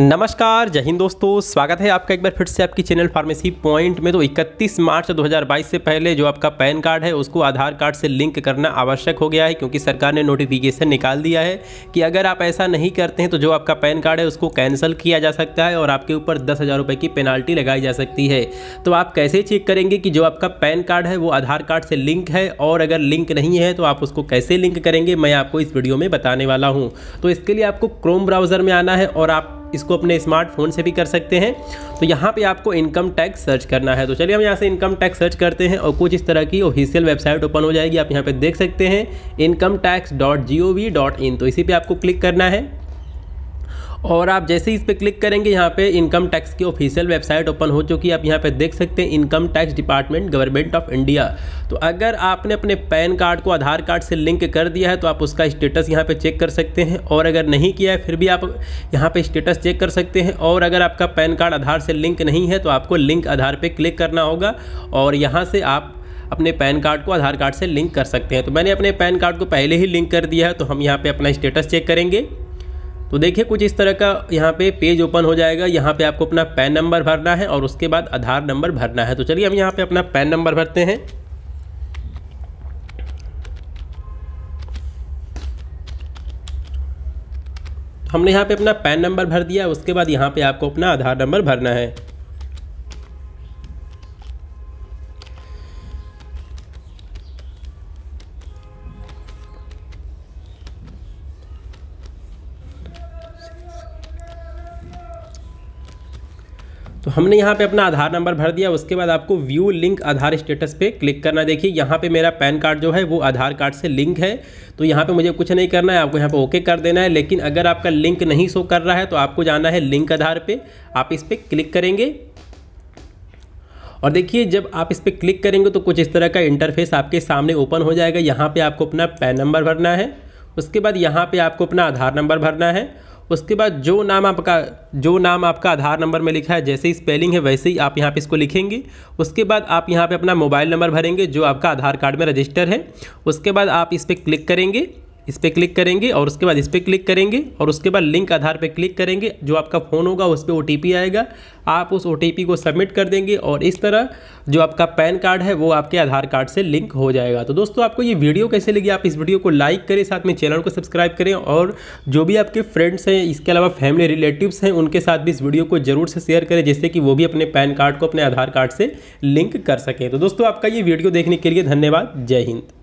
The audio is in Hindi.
नमस्कार जय हिंद दोस्तों स्वागत है आपका एक बार फिर से आपकी चैनल फार्मेसी पॉइंट में तो 31 मार्च 2022 से पहले जो आपका पैन कार्ड है उसको आधार कार्ड से लिंक करना आवश्यक हो गया है क्योंकि सरकार ने नोटिफिकेशन निकाल दिया है कि अगर आप ऐसा नहीं करते हैं तो जो आपका पैन कार्ड है उसको कैंसिल किया जा सकता है और आपके ऊपर दस हज़ार की पेनाल्टी लगाई जा सकती है तो आप कैसे चेक करेंगे कि जो आपका पैन कार्ड है वो आधार कार्ड से लिंक है और अगर लिंक नहीं है तो आप उसको कैसे लिंक करेंगे मैं आपको इस वीडियो में बताने वाला हूँ तो इसके लिए आपको क्रोम ब्राउज़र में आना है और आप इसको अपने स्मार्टफोन से भी कर सकते हैं तो यहाँ पे आपको इनकम टैक्स सर्च करना है तो चलिए हम यहाँ से इनकम टैक्स सर्च करते हैं और कुछ इस तरह की ऑफिशियल वेबसाइट ओपन हो जाएगी आप यहाँ पे देख सकते हैं income tax dot G O V dot in तो इसी पर आपको क्लिक करना है और आप जैसे ही इस पर क्लिक करेंगे यहाँ पे इनकम टैक्स की ऑफिशियल वेबसाइट ओपन हो चुकी है आप यहाँ पे देख सकते हैं income tax department government of India तो अगर आपने अपने पैन कार्ड को आधार कार्ड से लिंक कर दिया है तो आप उसका स्टेटस यहाँ पे चेक कर सकते हैं और अगर नहीं किया है फिर भी आप यहाँ पर स्टेटस चेक कर सकते हैं और अगर आपका पैन कार्ड आधार से लिंक नहीं है तो आपको लिंक आधार पर क्लिक करना होगा और यहाँ से आप अपने पैन कार्ड को आधार कार्ड से लिंक कर सकते हैं तो मैंने अपने पैन कार्ड को पहले ही लिंक कर दिया है तो हम यहाँ पे अपना स्टेटस चेक करेंगे तो देखिए कुछ इस तरह का यहाँ पे पेज ओपन हो जाएगा यहाँ पे आपको अपना पैन नंबर भरना है और उसके बाद आधार नंबर भरना है तो चलिए हम यहाँ पे अपना पैन नंबर भरते हैं हमने यहाँ पे अपना पैन नंबर भर दिया उसके बाद यहाँ पे आपको अपना आधार नंबर भरना है तो हमने यहाँ पे अपना आधार नंबर भर दिया उसके बाद आपको व्यू लिंक आधार स्टेटस पे क्लिक करना देखिए यहाँ पे मेरा पैन कार्ड जो है वो आधार कार्ड से लिंक है तो यहाँ पे मुझे कुछ नहीं करना है आपको यहाँ पे ओके कर देना है लेकिन अगर आपका लिंक नहीं शो कर रहा है तो आपको जाना है लिंक आधार पर आप इस पर क्लिक करेंगे और देखिए जब आप इस पर क्लिक करेंगे तो कुछ इस तरह का इंटरफेस आपके सामने ओपन हो जाएगा यहाँ पर आपको अपना पैन नंबर भरना है उसके बाद यहाँ पे आपको अपना आधार नंबर भरना है उसके बाद जो नाम आपका जो नाम आपका आधार नंबर में लिखा है जैसे ही स्पेलिंग है वैसे ही आप यहाँ पे इसको लिखेंगे उसके बाद आप यहाँ पे अपना मोबाइल नंबर भरेंगे जो आपका आधार कार्ड में रजिस्टर है उसके बाद आप इस पर क्लिक करेंगे इस पर क्लिक करेंगे और उसके बाद इस पर क्लिक करेंगे और उसके बाद लिंक आधार पर क्लिक करेंगे जो आपका फ़ोन होगा उस पर ओ आएगा आप उस ओ को सबमिट कर देंगे और इस तरह जो आपका पैन कार्ड है वो आपके आधार कार्ड से लिंक हो जाएगा तो दोस्तों आपको ये वीडियो कैसे लगी आप इस वीडियो को लाइक करें साथ में चैनल को सब्सक्राइब करें और जो भी आपके फ्रेंड्स हैं इसके अलावा फैमिली रिलेटिव्स हैं उनके साथ भी इस वीडियो को ज़रूर से शेयर करें जिससे कि वो भी अपने पैन कार्ड को अपने आधार कार्ड से लिंक कर सकें तो दोस्तों आपका ये वीडियो देखने के लिए धन्यवाद जय हिंद